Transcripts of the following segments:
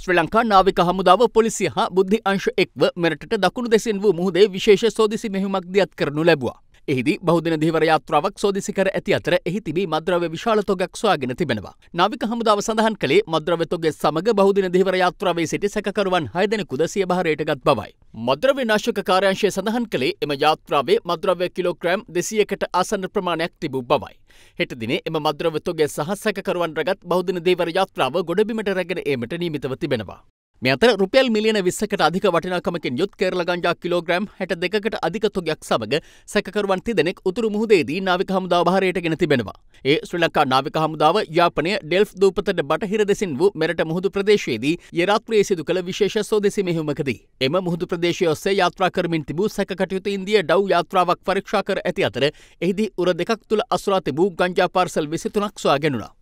ශ්‍රී ලංකා නාවික හමුදාව පොලිසිය හා බුද්ධි අංශ එක්ව මෙරටට දකුණු දෙසින් වූ මුහදේ විශේෂ සෝදිසි මෙහුමක් දියත් කරනු ලැබවා. එහිදි බෞද්ධන දිවර යාත්‍රාවක් සෝදිසි කර ඇති අතර එහි තිබී මද්‍රව්‍ය විශාල තොගක් සොයාගෙන තිබෙනවා. නාවික හමුදාව සඳහන් කළේ මද්‍රව්‍ය තොගේ සමග බෞද්ධන දිවර යාත්‍රාවේ සිටි සැකකරුවන් 6 දෙනෙකු දසිය බහරයට ගත් බවයි. මද්‍රව්‍ය නාශක කාර්යාංශය සඳහන් කළේ එම යාත්‍රාවේ මද්‍රව්‍ය කිලෝග්‍රෑම් 200කට ආසන්න ප්‍රමාණයක් තිබූ බවයි. හෙට දිනේ එම මද්‍රව්‍ය තොගේ සහ සැකකරුවන් රැගත් බෞද්ධන දේවර යාත්‍රාව ගොඩබිමට රැගෙන ඒමට නියමිතව තිබෙනවා. මෙතර රුපියල් මිලියන විස්සකට අධික වටිනාකමකින් යුත් කේරල ගංජා කිලෝග්‍රෑම් හැට දෙකට අධික තුගයක් සමඟ සැකකරුවන් තිදෙනෙක් උතුරු මුහදේදී නාවික හමුදා භාරයට ගෙන තිබෙනවා. ඒ ශ්‍රී ලංකා නාවික හමුදාව යාපනය ඩෙල්ෆ් දූපතට බටහිර දෙසින් වූ මෙරට මුහුදු ප්‍රදේශයේදී යෙරාත්‍රයේ සිදු කළ විශේෂ සෝදෙසි මෙහිමකදී. එම මුහුදු ප්‍රදේශය ඔස්සේ යාත්‍රා කරමින් තිබූ සැකටයුතු ඉන්දිය ඩව් යාත්‍රාවක් පරීක්ෂා කර ඇති අතර එහිදී උර දෙකක් තුළ අසුරා තිබූ ගංජා පාර්සල් විසිතුනක් සොයා ගැනුණා.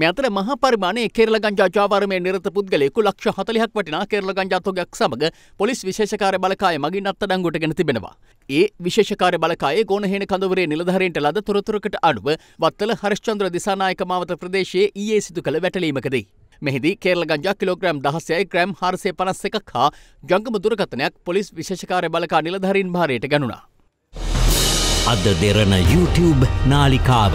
මේ අතර මහා පරිමාණයේ කේරළ ගංජා ජාවාරමේ නිරත පුද්ගලයෙකු ලක්ෂ 40ක් වටිනා කේරළ ගංජා තොගයක් සමග පොලිස් විශේෂකාර්ය බලකාය මගින් අත්අඩංගුවටගෙන තිබෙනවා. ඒ විශේෂකාර්ය බලකායේ ගෝනහේන කඳවුරේ නිලධාරීන්ට ලද තොරතුරකට අනුව වත්තල හරිශ්චන්ද්‍ර දිසානායක මාවත ප්‍රදේශයේ ඊයේ සිදු කළ වැටලීමකදී මෙහිදී කේරල ගංජා කිලෝග්‍රෑම් 16යි ග්‍රෑම් 451ක් හා ජංගම දුරකථනයක් පොලිස් විශේෂකාර්ය බලකා නිලධාරීන් භාරයට ගනුණා. අද දෙරණ YouTube නාලිකාව